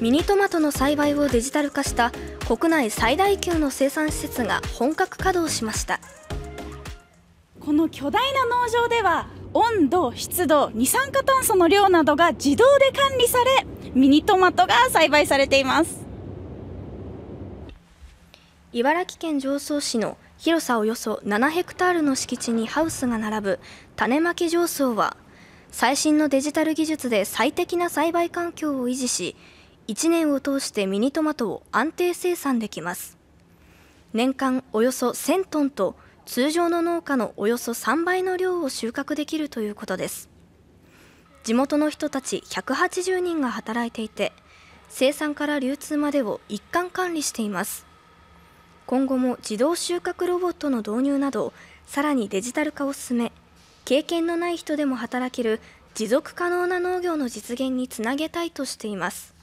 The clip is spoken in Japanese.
ミニトマトの栽培をデジタル化した国内最大級の生産施設が本格稼働しましたこの巨大な農場では温度湿度二酸化炭素の量などが自動で管理されミニトマトが栽培されています茨城県常総市の広さおよそ7ヘクタールの敷地にハウスが並ぶ種まき上層は最新のデジタル技術で最適な栽培環境を維持し1年を通してミニトマトを安定生産できます年間およそ1000トンと通常の農家のおよそ3倍の量を収穫できるということです地元の人たち180人が働いていて生産から流通までを一貫管理しています今後も自動収穫ロボットの導入などさらにデジタル化を進め経験のない人でも働ける持続可能な農業の実現につなげたいとしています